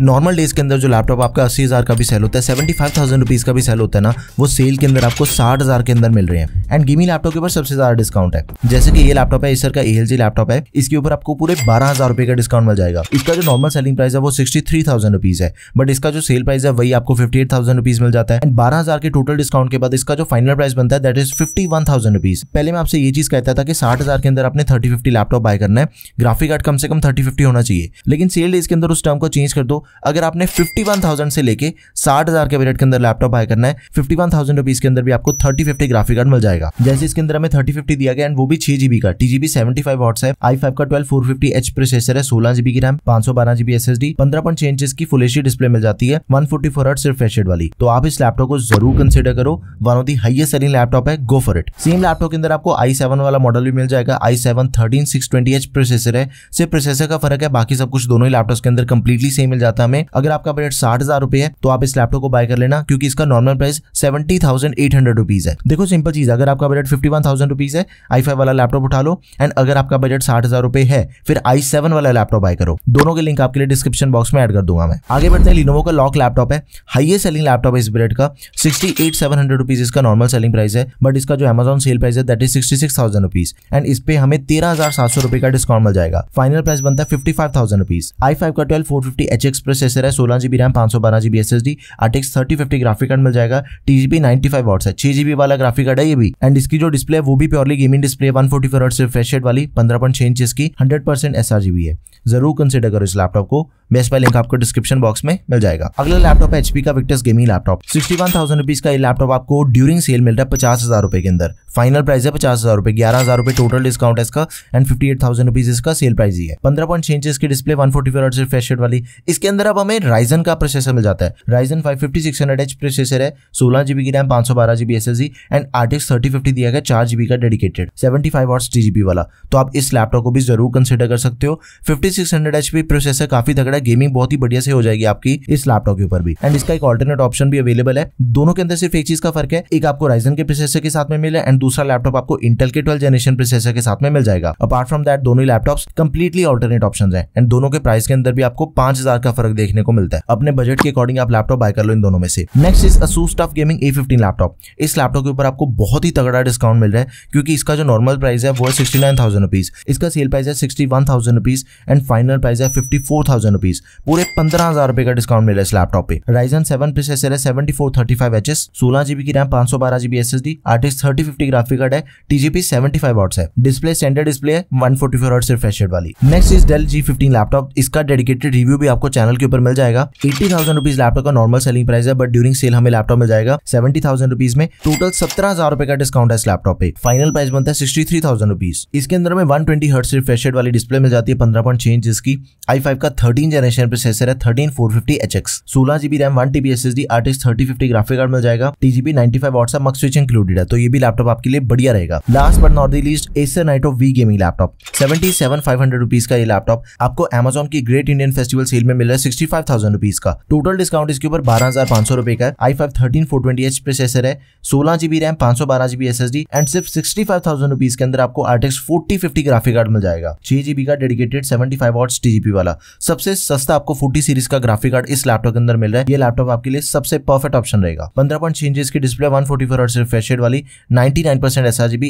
normal days के अंदर जो लैपटॉप आपका अस्सी हज़ार का भी सेल होता है सेवेंटी फाइव थाउजेंड रुपीज़ का भी सेल होता है ना वो सेल के अंदर आपको साठ हज़ार के अंदर मिल रहे हैं एंड गेमिंग लैपटॉप के ऊपर सबसे ज़्यादा डिस्काउंट है जैसे कि ये लैपटॉप है इसर का ए लैपटॉप है इसके ऊपर आपको पूरे बारह हज़ार रुपये का डिस्काउंट मिल जाएगा इसका जो नॉर्मल सेलिंग प्राइस है वो सिक्सटी थ्री थाउजेंड रुपीज़ है बट इसका जो सेल प्राइस है वही आपको फिफ्टी एट थाउजेंड रुपीज़ मिल जाता है एंड बारह हज़ार के टोटल डिस्काउंट के बाद इसका जो फाइनल प्राइस बनता है that is fifty one thousand rupees पहले मैं आपसे ये चीज़ कहता था कि साठ हज़ार के अंदर आपने थर्टी फिफ्टी लैपटॉप बाय करना है ग्राफिक कार्ड कम से कम थर्टी फिफ्टी होना चाहिए लेकिन सेल डेज के अंदर उस टर्म को चेंज कर दो अगर आपने फिफ्टी वन थाउजेंड से लेके साठ हज़ार के बजट के अंदर लैपटॉप बाय करना है फिफ्टी वन थाउजेंड रुपीज़ के अंदर भी आपको थर्टी फिफ्टी ग्राफिक कार्ड मिल जाएगा जैसे इसके अंदर हमें थर्टी फिफ्टी दिया गया एंड वो भी छह जीबी का T GB seventy five watts है आई फाइव का twelve four fifty H processor है सोलह जीबी की रैम पांच सौ बारह जीबी एस एस डी पंद्रह पॉइंट छह चेंजेस की फुल एच डिस्प्ले मिल जाती है वन फोर्टी फोर हर्ट सिर्फ फ्रेशेड वाली तो आप इस लैपटॉप को जरूर कंसिडर करो one of the highest selling laptop है go for it same laptop के अंदर आपको आई सेवन वाला मॉडल भी मिल जाएगा i seven thirteen six twenty H processor है सिर्फ प्रोसेसर का फर्क है बाकी सब कुछ दोनों ही लैपटॉप के अंदर कंप्लीटली सेम मिल जाता है था हमें अगर आपका बजट साठ हजार रुपए है तो आप इस लैपटॉप को बाय कर लेना क्योंकि इसका normal price seventy thousand eight hundred rupees है देखो सिंपल चीज अगर आपका budget fifty one thousand rupees है आई फाइव वाला लैपटॉप उठा लो एंड अगर आपका बजट साठ हजार रुपए है फिर आई सेवन वाला लैपटॉप बाय करो दोनों के लिंक आपके लिए डिस्क्रिप्शन बॉक्स में एड कर दूंगा मैं आगे बढ़ते हैं लिनोवो का लॉक लैपटॉप है हाइएस्ट सेलिंग लैपटॉप है इस बजट का sixty eight seven hundred rupees इसका नॉर्मल सेलिंग प्राइस है बट इसका जो अमेजॉन सेल प्राइस है that is sixty six thousand rupees and इस पे हमें तेरह हजार सात सौ रुपए का डिस्काउंट मिल जाएगा फाइनल प्राइस बनता है fifty five thousand rupees i five का twelve four fifty H X processor है सोलह जी बी रैम पाँच सौ बारह G B S S D RTX thirty fifty graphic card मिल जाएगा T G B ninety five watts है छह बी वाला ग्राफिक कार्ड है ये भी एंड इसकी जो डिस्प्ले है वो भी purely gaming display one forty four hertz refresh वाली पंद्रह पॉइंट छह इंच की hundred percent S R G B है जरूर कंसिडर करो इस लैपटॉप को बेस्ट बाय लिंक आपको डिस्क्रिप्शन बॉक्स में मिल जाएगा अगला लैपटॉप है एचपी का Victus gaming laptop sixty one thousand rupees का लैपटॉप आपको ड्यूरिंग सेल मिल रहा है पचास हजार रुपए के अंदर फाइनल प्राइस है पचास हजार रुपए ग्यारह हजार रुपए टोटल डिस्काउंट है इसका and fifty eight thousand rupees इसका सेल प्राइस ही है पंद्रह पॉइंट छह इंच की display one forty four rate वाली इसके अंदर अब हमें राइजन का प्रोसेसर मिल जाता है Ryzen five fifty six hundred H processor है सोलह जीबी की रैम पांच सौ बारह GB S S G and RTX thirty fifty दिया गया चार जीबी का dedicated seventy five watts GB वाला तो आप इस लैपटॉप को भी जरूर कंसिडर कर सकते हो fifty six hundred H processor काफी तगड़ा है गेमिंग बहुत ही बढ़िया से हो जाएगी आपकी इस लैपटॉप के ऊपर भी एंड इसका एक ऑल्टरनेट ऑप्शन भी अवेलेबल है दोनों के अंदर सिर्फ एक चीज का फर्क है एक आपको राइजन के प्रोसेसर के साथ में मिले एंड दूसरा लैपटॉप आपको इंटेल के ट्वेल्व जनरेशन प्रोसेसर के साथ में मिल जाएगा अपार्ट फ्रॉम दैट दोनों लैपटॉप कंप्लीटली ऑल्टरनेट ऑप्शन है एंड दोनों के प्राइस के अंदर भी आपको पांच का फर्क देखने को मिलता है अपने बजट के अकॉर्डिंग आप लैपटॉप बाय कर लो इन दोनों में से next is Asus TUF gaming A fifteen laptop इस लैपटॉप के ऊपर आपको बहुत ही तगड़ा डिस्काउंट मिल रहा है क्योंकि इसका जो नॉर्मल प्राइस है वो है सिक्सटी नाइन थाउजेंड रुपीज इसका सेल प्राइस है sixty one thousand rupees and final price है fifty four thousand rupees rupees पूरे पंद्रह हजार रुपए का डिस्काउंट मिला इस लैपटॉप पे राइजन सेवन प्रोसेसर है seventy four thirty five H S सोलह जीबी की रैम पांच सौ बारह GB S S D RTX thirty fifty graphic card है टीजीपी सेवेंटी फाइव वॉट्स है डिस्प्ले स्टैंडर्ड डिस्प्ले है one forty four hertz refresh वाली next is Dell G fifteen laptop इसका डेडिकेटेड रिव्यू भी आपको चैनल के ऊपर मिल जाएगा एट्टी थाउजेंड रुपीज लैपटॉप का नॉर्मल सेलिंग प्राइस है बट ड्यूरिंग सेल हमें लैपटॉप मिल जाएगा सेवेंटी थाउजेंड रुपीज में टोटल सत्रह हजार रुपए का डिस्काउंट है इस लैपटॉप पे फाइनल प्राइस बनता है सिक्सटी थ्री थाउजेंड रुपीज इसके अंदर में वन ट्वेंटी हर्ट्स रिफ्रेश वाली डिस्प्ले मिल जाती है पंद्रह पॉइंट छह इंच जिसकी आई फाइव का थर्टीन जनरेशन प्रोसेसर है thirteen four fifty H X सोलह GB RAM one TB S S D RTX thirty fifty graphic card मिल जाएगा TGP ninety five watts MUX switch included है तो ये भी लैपटॉप आपके लिए बढ़िया रहेगा last but not the least Acer Nitro we gaming laptop seventy seven five hundred rupees का ये लैपटॉप आपको अमेजोन की ग्रेट इंडियन फेस्टिवल सेल में मिल रहा है सिक्सटी फाइव थाउजेंड रुपीज का टोटल डिस्काउंट इसके ऊपर बारह हजार पांच सौ रुपए का I five thirteen four twenty H processor है सोलह जीबी रैम पांच सौ बारह GB S S D and सिर्फ सिक्सटी फाइव थाउजेंड रुपीज के अंदर आपको RTX forty fifty graphic card मिल जाएगा छह जीबी का dedicated seventy five watts TGP वाला सबसे सस्ता आपको फोर्टी सीरीज का ग्राफिक कार्ड इस लैपटॉप के अंदर मिल रहा है ये लैपटॉप आपके लिए सबसे परफेक्ट ऑप्शन रहेगा पंद्रह पॉइंट इंचेस की display one forty four rate वाली ninety nine percent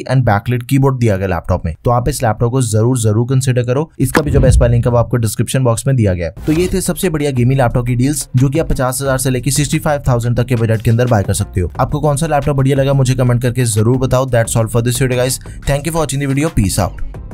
and backlit keyboard दिया गया लैपटॉप में तो आप इस लैपटॉप को जरूर जरूर कंसिडर करो इसका भी जो बेस्ट बाय लिंक आपको डिस्क्रिप्शन बॉक्स में दिया गया तो ये थे सबसे बढ़िया गेमी लैपटॉप की डील्स जो की आप पचास हजार से लेकर सिक्सटी फाइव थाउजेंड तक के बजट के अंदर बाय कर सकते हो आपको कौन सा लैपटॉप बढ़िया लगा मुझे कमेंट करके जरूर बताओ that's all for this video guys thank you for watching the video peace out